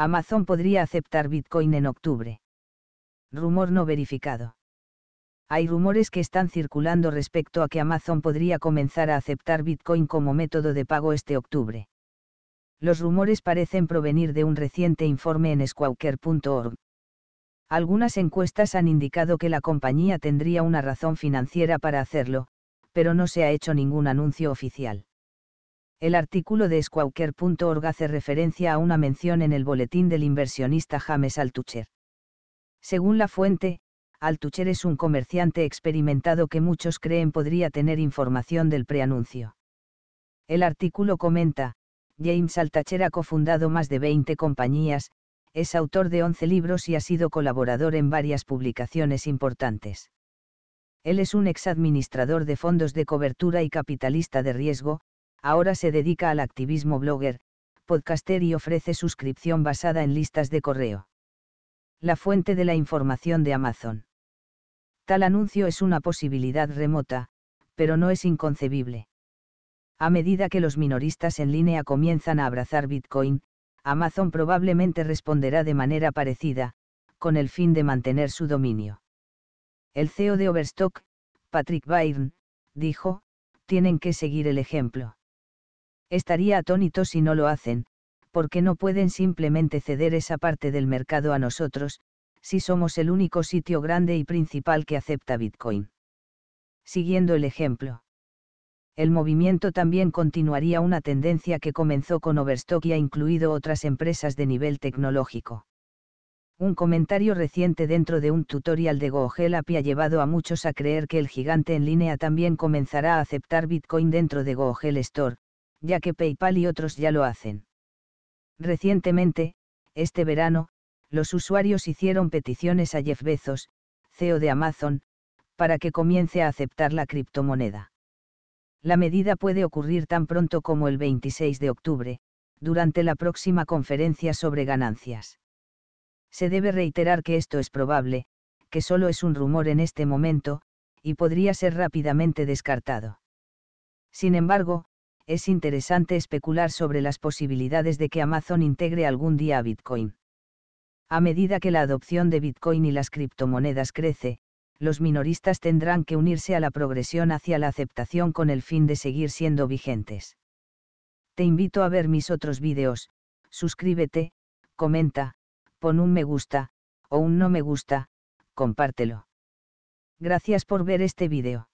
Amazon podría aceptar Bitcoin en octubre. Rumor no verificado. Hay rumores que están circulando respecto a que Amazon podría comenzar a aceptar Bitcoin como método de pago este octubre. Los rumores parecen provenir de un reciente informe en squawker.org. Algunas encuestas han indicado que la compañía tendría una razón financiera para hacerlo, pero no se ha hecho ningún anuncio oficial. El artículo de Squawker.org hace referencia a una mención en el boletín del inversionista James Altucher. Según la fuente, Altucher es un comerciante experimentado que muchos creen podría tener información del preanuncio. El artículo comenta, James Altucher ha cofundado más de 20 compañías, es autor de 11 libros y ha sido colaborador en varias publicaciones importantes. Él es un exadministrador de fondos de cobertura y capitalista de riesgo, ahora se dedica al activismo blogger, podcaster y ofrece suscripción basada en listas de correo. La fuente de la información de Amazon. Tal anuncio es una posibilidad remota, pero no es inconcebible. A medida que los minoristas en línea comienzan a abrazar Bitcoin, Amazon probablemente responderá de manera parecida, con el fin de mantener su dominio. El CEO de Overstock, Patrick Byrne, dijo, tienen que seguir el ejemplo. Estaría atónito si no lo hacen, porque no pueden simplemente ceder esa parte del mercado a nosotros, si somos el único sitio grande y principal que acepta Bitcoin. Siguiendo el ejemplo. El movimiento también continuaría una tendencia que comenzó con Overstock y ha incluido otras empresas de nivel tecnológico. Un comentario reciente dentro de un tutorial de Google ha llevado a muchos a creer que el gigante en línea también comenzará a aceptar Bitcoin dentro de Google Store, ya que PayPal y otros ya lo hacen. Recientemente, este verano, los usuarios hicieron peticiones a Jeff Bezos, CEO de Amazon, para que comience a aceptar la criptomoneda. La medida puede ocurrir tan pronto como el 26 de octubre, durante la próxima conferencia sobre ganancias. Se debe reiterar que esto es probable, que solo es un rumor en este momento, y podría ser rápidamente descartado. Sin embargo, es interesante especular sobre las posibilidades de que Amazon integre algún día a Bitcoin. A medida que la adopción de Bitcoin y las criptomonedas crece, los minoristas tendrán que unirse a la progresión hacia la aceptación con el fin de seguir siendo vigentes. Te invito a ver mis otros vídeos, suscríbete, comenta, pon un me gusta, o un no me gusta, compártelo. Gracias por ver este vídeo.